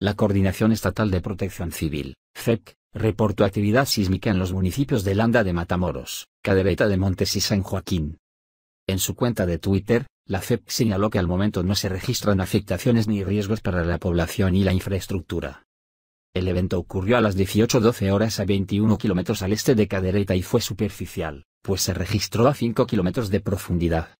La Coordinación Estatal de Protección Civil, Cep, reportó actividad sísmica en los municipios de Landa de Matamoros, Cadereyta de Montes y San Joaquín. En su cuenta de Twitter, la Cep señaló que al momento no se registran afectaciones ni riesgos para la población y la infraestructura. El evento ocurrió a las 18.12 horas a 21 kilómetros al este de Cadereyta y fue superficial, pues se registró a 5 kilómetros de profundidad.